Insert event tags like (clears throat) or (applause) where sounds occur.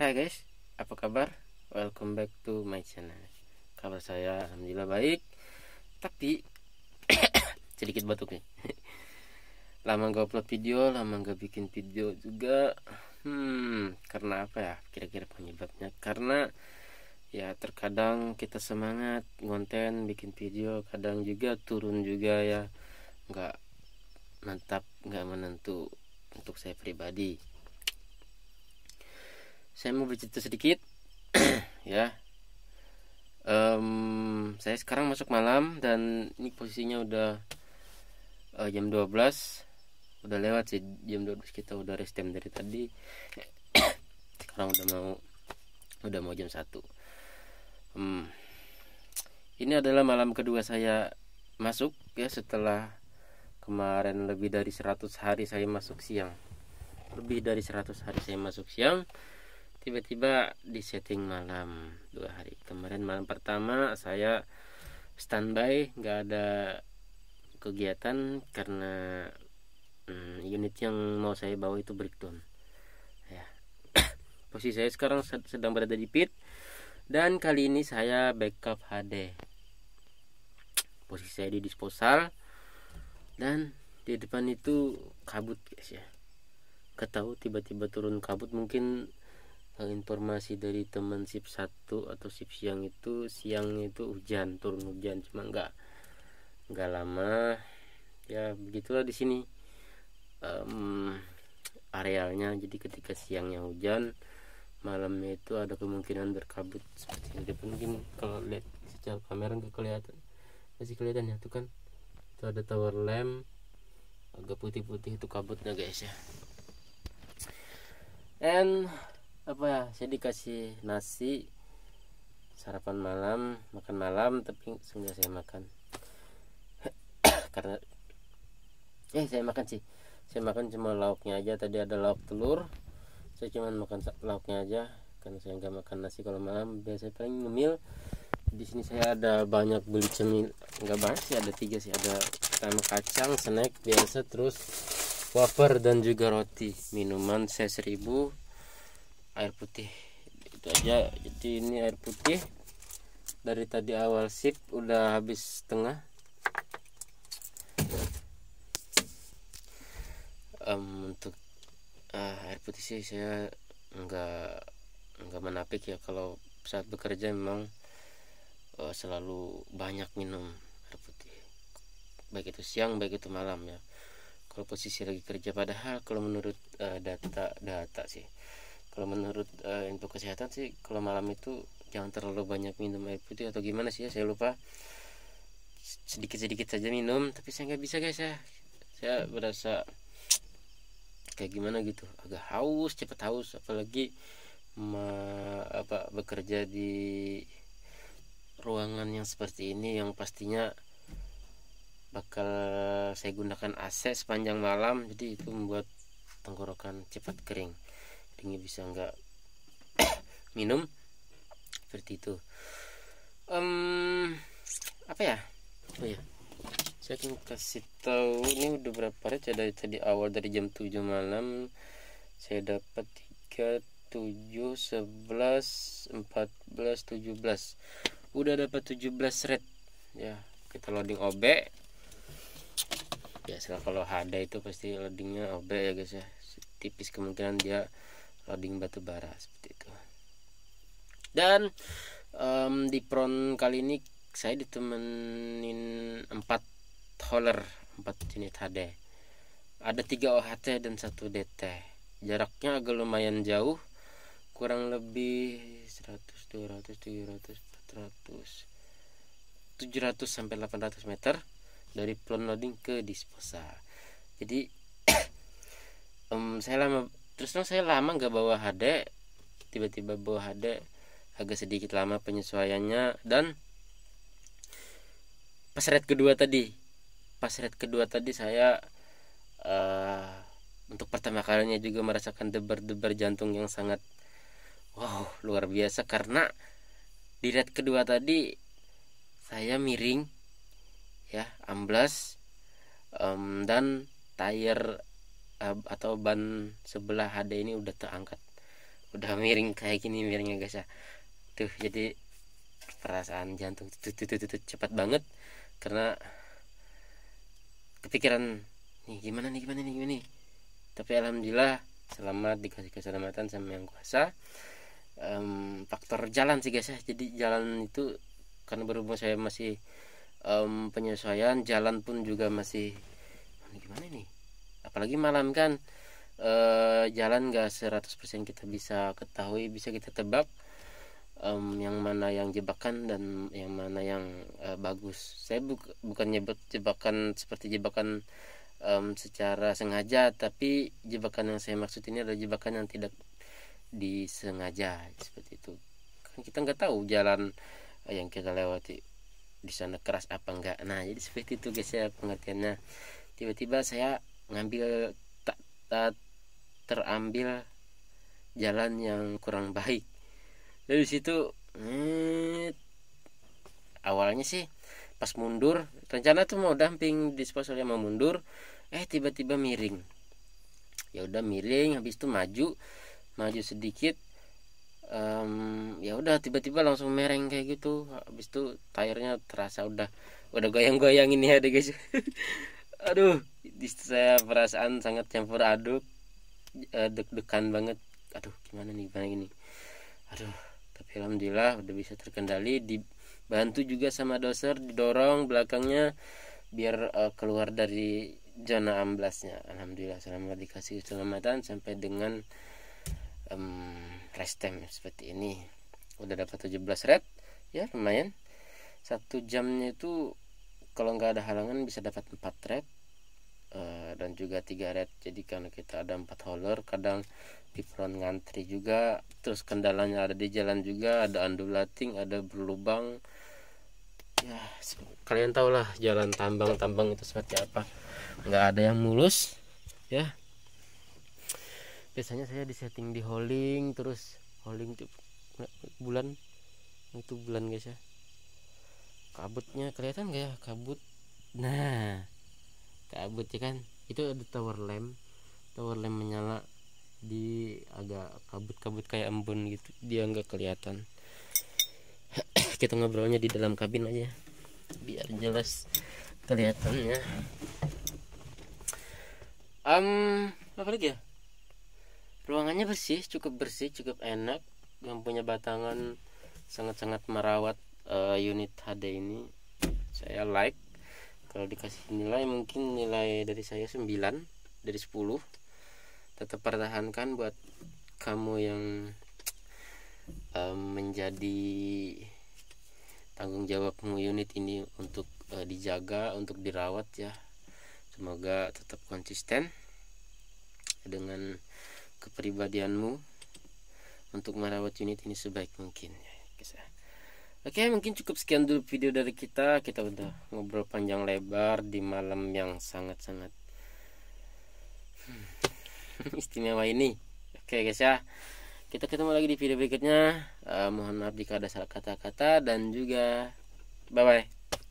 Hai guys, apa kabar? Welcome back to my channel Kabar saya Alhamdulillah baik Tapi (coughs) Sedikit batuk nih (laughs) Lama gak upload video, lama gak bikin video juga Hmm, karena apa ya kira-kira penyebabnya Karena ya terkadang kita semangat konten bikin video Kadang juga turun juga ya Nggak mantap, gak menentu untuk saya pribadi saya mau bercerita sedikit (clears throat) ya um, saya sekarang masuk malam dan ini posisinya udah uh, jam 12 udah lewat sih jam 12 kita udah rest dari tadi (clears throat) sekarang udah mau udah mau jam 1 um, ini adalah malam kedua saya masuk ya setelah kemarin lebih dari 100 hari saya masuk siang lebih dari 100 hari saya masuk siang tiba-tiba di setting malam dua hari kemarin malam pertama saya standby nggak ada kegiatan karena hmm, unit yang mau saya bawa itu breakdown ya (coughs) posisi saya sekarang sedang berada di pit dan kali ini saya backup HD posisi saya di disposal dan di depan itu kabut guys ya ketahu tiba-tiba turun kabut mungkin informasi dari teman sip satu atau sip siang itu siang itu hujan turun hujan cuma nggak nggak lama ya begitulah di sini um, arealnya jadi ketika siangnya hujan malamnya itu ada kemungkinan berkabut seperti ini mungkin kalau lihat sejauh kamera nggak kelihatan masih kelihatan ya tuh kan itu ada tower lamp agak putih-putih itu kabutnya guys ya and apa ya saya dikasih nasi sarapan malam makan malam tapi sudah saya makan (coughs) karena eh saya makan sih saya makan cuma lauknya aja tadi ada lauk telur saya cuma makan lauknya aja karena saya nggak makan nasi kalau malam biasanya paling ngemil di sini saya ada banyak beli cemil nggak banyak sih ada tiga sih ada pertama kacang snack biasa terus wafer dan juga roti minuman saya seribu air putih itu aja jadi ini air putih dari tadi awal sip udah habis setengah um, untuk uh, air putih sih saya nggak nggak menapik ya kalau saat bekerja memang uh, selalu banyak minum air putih baik itu siang baik itu malam ya kalau posisi lagi kerja padahal kalau menurut uh, data data sih kalau menurut uh, info kesehatan sih kalau malam itu jangan terlalu banyak minum air putih atau gimana sih ya saya lupa sedikit sedikit saja minum tapi saya nggak bisa guys ya saya berasa kayak gimana gitu agak haus cepat haus apalagi ma, apa bekerja di ruangan yang seperti ini yang pastinya bakal saya gunakan AC sepanjang malam jadi itu membuat tenggorokan cepat kering tinggi bisa nggak (coughs) minum seperti itu um, apa ya oh ya saya akan kasih tahu ini udah berapa hari saya dari tadi awal dari jam 7 malam saya dapat 3 7 11 14 17 udah dapat 17 red ya kita loading OB biasalah kalau HD itu pasti loadingnya OB ya guys ya tipis kemungkinan dia loading batu bara seperti itu dan um, di front kali ini saya ditemenin empat holer empat unit HD ada tiga OHT dan satu DT jaraknya agak lumayan jauh kurang lebih 100 200 300 400 700 sampai 800 meter dari front loading ke disposal jadi um, (clears throat) saya lama terus terang saya lama nggak bawa HD tiba-tiba bawa HD agak sedikit lama penyesuaiannya dan pas red kedua tadi pas red kedua tadi saya uh, untuk pertama kalinya juga merasakan debar-debar jantung yang sangat wow luar biasa karena di red kedua tadi saya miring ya amblas um, dan tire atau ban sebelah HD ini udah terangkat udah miring kayak gini miringnya guys ya tuh jadi perasaan jantung tuh, tuh, tuh, tuh, tuh, cepat banget karena kepikiran nih gimana nih gimana nih gimana nih tapi alhamdulillah selamat dikasih keselamatan sama yang kuasa um, faktor jalan sih guys ya jadi jalan itu karena berhubung saya masih um, penyesuaian jalan pun juga masih gimana nih apalagi malam kan e, jalan gak 100% kita bisa ketahui bisa kita tebak um, yang mana yang jebakan dan yang mana yang uh, bagus. Saya bu bukan nyebut jebakan seperti jebakan um, secara sengaja, tapi jebakan yang saya maksud ini adalah jebakan yang tidak disengaja seperti itu. Kan kita nggak tahu jalan eh, yang kita lewati di sana keras apa enggak. Nah, jadi seperti itu guys ya pengertiannya. Tiba-tiba saya ngambil tak, tak terambil jalan yang kurang baik dari situ hmm, awalnya sih pas mundur rencana tuh mau damping di yang mau mundur eh tiba-tiba miring ya udah miring habis itu maju maju sedikit um, ya udah tiba-tiba langsung mereng kayak gitu habis itu tayarnya terasa udah udah goyang-goyang ini ya guys (laughs) aduh di saya perasaan sangat campur aduk eh, deg-degan banget aduh gimana nih gimana ini aduh tapi alhamdulillah udah bisa terkendali dibantu juga sama doser didorong belakangnya biar uh, keluar dari zona amblasnya alhamdulillah selama dikasih keselamatan sampai dengan um, rest time seperti ini udah dapat 17 red ya lumayan satu jamnya itu kalau nggak ada halangan bisa dapat 4 red Eh, dan juga tiga red jadi karena kita ada empat holder kadang di front ngantri juga terus kendalanya ada di jalan juga ada undulating ada berlubang ya kalian lah jalan tambang-tambang itu seperti apa nggak ada yang mulus ya biasanya saya disetting di holding terus holding itu bulan itu bulan guys ya kabutnya kelihatan gak ya kabut nah kabut ya kan itu ada tower lamp tower lamp menyala di agak kabut-kabut kayak embun gitu dia nggak kelihatan (coughs) kita ngobrolnya di dalam kabin aja biar jelas kelihatannya um apa lagi ya ruangannya bersih cukup bersih cukup enak yang punya batangan sangat-sangat merawat uh, unit HD ini saya like kalau dikasih nilai mungkin nilai dari saya 9 dari 10 tetap pertahankan buat kamu yang um, menjadi tanggung jawabmu unit ini untuk uh, dijaga untuk dirawat ya semoga tetap konsisten dengan kepribadianmu untuk merawat unit ini sebaik mungkin ya gitu. Oke, mungkin cukup sekian dulu video dari kita. Kita udah ngobrol panjang lebar di malam yang sangat-sangat hmm, (laughs) istimewa ini. Oke, guys ya. Kita ketemu lagi di video berikutnya. Uh, mohon maaf jika ada salah kata-kata dan juga bye-bye.